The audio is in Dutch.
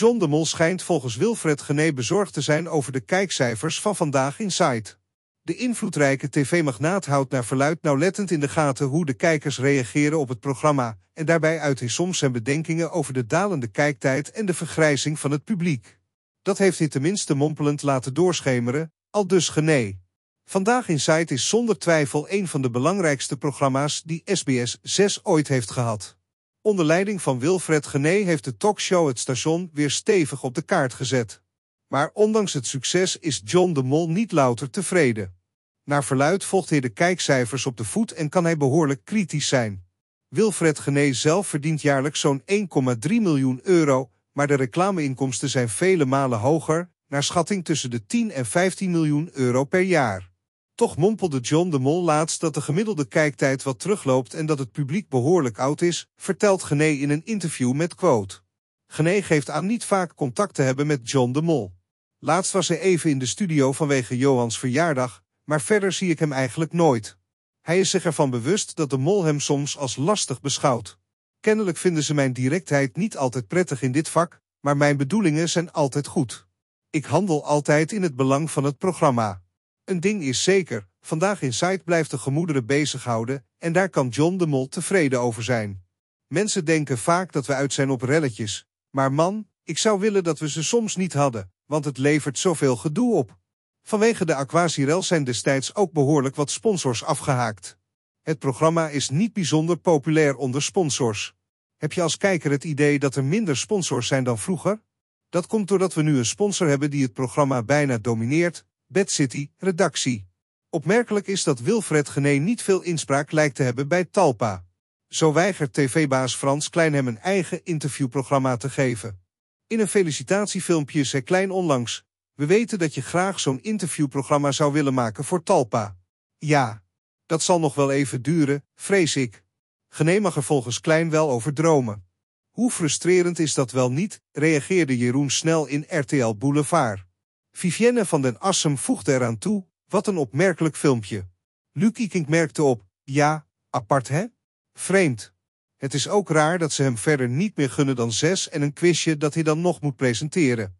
John de Mol schijnt volgens Wilfred Gené bezorgd te zijn over de kijkcijfers van Vandaag Inside. De invloedrijke tv-magnaat houdt naar verluid nauwlettend in de gaten hoe de kijkers reageren op het programma en daarbij uit hij soms zijn bedenkingen over de dalende kijktijd en de vergrijzing van het publiek. Dat heeft hij tenminste mompelend laten doorschemeren, al dus Gené. Vandaag Inside is zonder twijfel een van de belangrijkste programma's die SBS 6 ooit heeft gehad. Onder leiding van Wilfred Gené heeft de talkshow het station weer stevig op de kaart gezet. Maar ondanks het succes is John de Mol niet louter tevreden. Naar verluid volgt hij de kijkcijfers op de voet en kan hij behoorlijk kritisch zijn. Wilfred Gené zelf verdient jaarlijks zo'n 1,3 miljoen euro, maar de reclameinkomsten zijn vele malen hoger, naar schatting tussen de 10 en 15 miljoen euro per jaar. Toch mompelde John de Mol laatst dat de gemiddelde kijktijd wat terugloopt en dat het publiek behoorlijk oud is, vertelt Gené in een interview met Quote. Gené geeft aan niet vaak contact te hebben met John de Mol. Laatst was hij even in de studio vanwege Johans verjaardag, maar verder zie ik hem eigenlijk nooit. Hij is zich ervan bewust dat de mol hem soms als lastig beschouwt. Kennelijk vinden ze mijn directheid niet altijd prettig in dit vak, maar mijn bedoelingen zijn altijd goed. Ik handel altijd in het belang van het programma. Een ding is zeker, Vandaag in site blijft de gemoederen bezighouden en daar kan John de Mol tevreden over zijn. Mensen denken vaak dat we uit zijn op relletjes. Maar man, ik zou willen dat we ze soms niet hadden, want het levert zoveel gedoe op. Vanwege de Aquasirel zijn destijds ook behoorlijk wat sponsors afgehaakt. Het programma is niet bijzonder populair onder sponsors. Heb je als kijker het idee dat er minder sponsors zijn dan vroeger? Dat komt doordat we nu een sponsor hebben die het programma bijna domineert, Bed City, redactie. Opmerkelijk is dat Wilfred Gené niet veel inspraak lijkt te hebben bij Talpa. Zo weigert tv-baas Frans Klein hem een eigen interviewprogramma te geven. In een felicitatiefilmpje zei Klein onlangs... We weten dat je graag zo'n interviewprogramma zou willen maken voor Talpa. Ja, dat zal nog wel even duren, vrees ik. Gené mag er volgens Klein wel over dromen. Hoe frustrerend is dat wel niet, reageerde Jeroen snel in RTL Boulevard. Vivienne van den Assem voegde eraan toe, wat een opmerkelijk filmpje. Lucie Kink merkte op, ja, apart hè? Vreemd. Het is ook raar dat ze hem verder niet meer gunnen dan zes en een quizje dat hij dan nog moet presenteren.